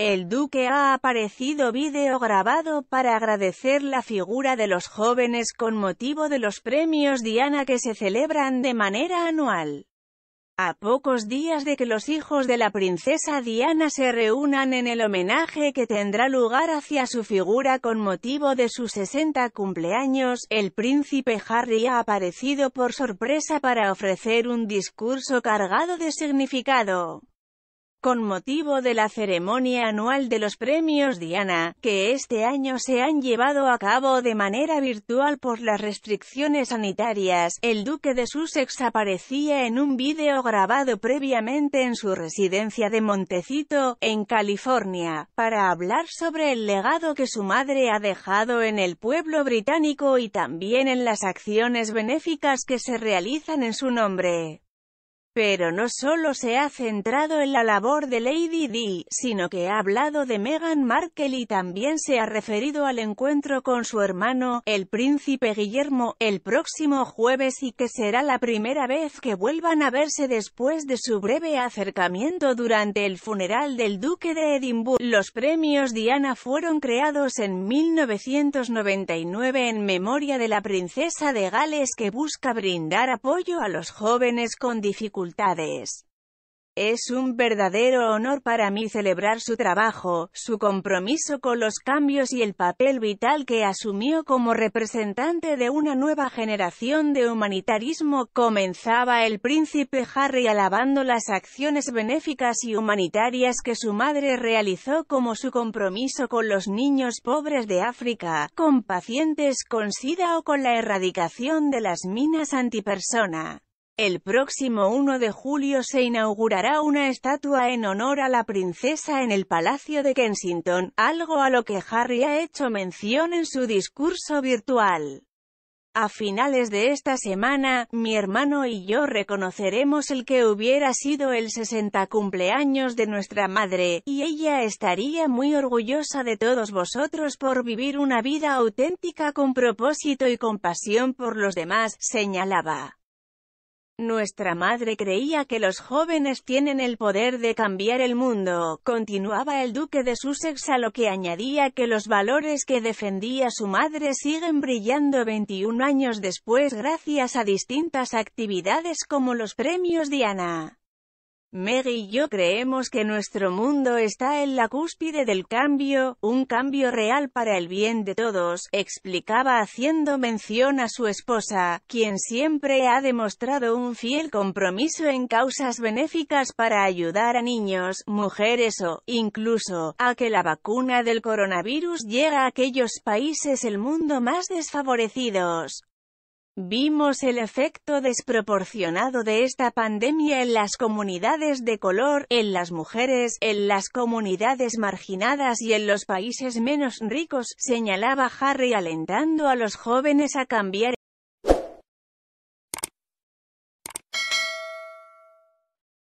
El duque ha aparecido vídeo grabado para agradecer la figura de los jóvenes con motivo de los premios Diana que se celebran de manera anual. A pocos días de que los hijos de la princesa Diana se reúnan en el homenaje que tendrá lugar hacia su figura con motivo de sus 60 cumpleaños, el príncipe Harry ha aparecido por sorpresa para ofrecer un discurso cargado de significado con motivo de la ceremonia anual de los premios Diana, que este año se han llevado a cabo de manera virtual por las restricciones sanitarias, el duque de Sussex aparecía en un vídeo grabado previamente en su residencia de Montecito, en California, para hablar sobre el legado que su madre ha dejado en el pueblo británico y también en las acciones benéficas que se realizan en su nombre. Pero no solo se ha centrado en la labor de Lady Di, sino que ha hablado de Meghan Markle y también se ha referido al encuentro con su hermano, el príncipe Guillermo, el próximo jueves y que será la primera vez que vuelvan a verse después de su breve acercamiento durante el funeral del duque de Edimburgo. Los premios Diana fueron creados en 1999 en memoria de la princesa de Gales que busca brindar apoyo a los jóvenes con dificultades es un verdadero honor para mí celebrar su trabajo, su compromiso con los cambios y el papel vital que asumió como representante de una nueva generación de humanitarismo. Comenzaba el príncipe Harry alabando las acciones benéficas y humanitarias que su madre realizó como su compromiso con los niños pobres de África, con pacientes con SIDA o con la erradicación de las minas antipersona. El próximo 1 de julio se inaugurará una estatua en honor a la princesa en el Palacio de Kensington, algo a lo que Harry ha hecho mención en su discurso virtual. A finales de esta semana, mi hermano y yo reconoceremos el que hubiera sido el 60 cumpleaños de nuestra madre, y ella estaría muy orgullosa de todos vosotros por vivir una vida auténtica con propósito y compasión por los demás, señalaba. Nuestra madre creía que los jóvenes tienen el poder de cambiar el mundo, continuaba el duque de Sussex a lo que añadía que los valores que defendía su madre siguen brillando 21 años después gracias a distintas actividades como los premios Diana. Meg y yo creemos que nuestro mundo está en la cúspide del cambio, un cambio real para el bien de todos, explicaba haciendo mención a su esposa, quien siempre ha demostrado un fiel compromiso en causas benéficas para ayudar a niños, mujeres o, incluso, a que la vacuna del coronavirus llegue a aquellos países el mundo más desfavorecidos. Vimos el efecto desproporcionado de esta pandemia en las comunidades de color, en las mujeres, en las comunidades marginadas y en los países menos ricos, señalaba Harry alentando a los jóvenes a cambiar